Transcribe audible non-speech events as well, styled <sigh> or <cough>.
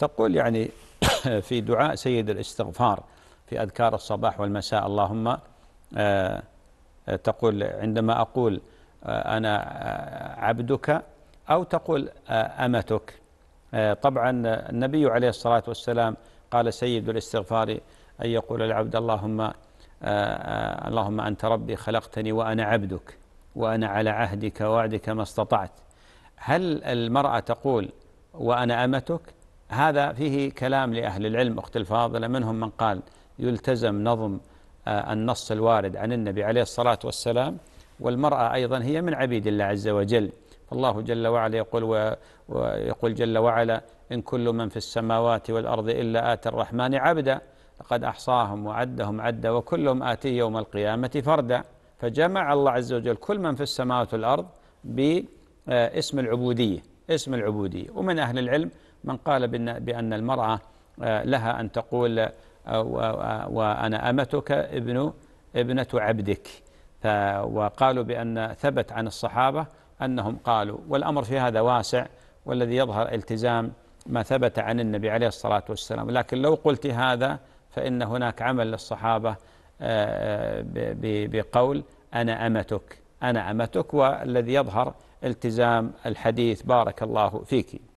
تقول يعني <coughs> في دعاء سيد الاستغفار في أذكار الصباح والمساء اللهم آه، آه، تقول عندما أقول آه، أنا عبدك أو تقول أمتك طبعا النبي عليه الصلاة والسلام قال سيد الاستغفار أن يقول العبد اللهم اللهم أنت ربي خلقتني وأنا عبدك وأنا على عهدك ووعدك ما استطعت هل المرأة تقول وأنا أمتك هذا فيه كلام لأهل العلم أخت الفاضلة منهم من قال يلتزم نظم آه، النص الوارد عن النبي عليه الصلاة والسلام والمرأة أيضا هي من عبيد الله عز وجل فالله جل وعلا يقول ويقول جل وعلا إن كل من في السماوات والأرض إلا آتى الرحمن عبدا لقد أحصاهم وعدهم عدا وكلهم آتي يوم القيامة فردا فجمع الله عز وجل كل من في السماوات والأرض باسم العبودية اسم العبودية ومن أهل العلم من قال بأن المرأة آه، لها أن تقول آه، آه، وأنا أمتك ابن ابنة عبدك وقالوا بأن ثبت عن الصحابة أنهم قالوا والأمر في هذا واسع والذي يظهر التزام ما ثبت عن النبي عليه الصلاة والسلام لكن لو قلت هذا فإن هناك عمل للصحابة بقول أنا أمتك أنا أمتك والذي يظهر التزام الحديث بارك الله فيك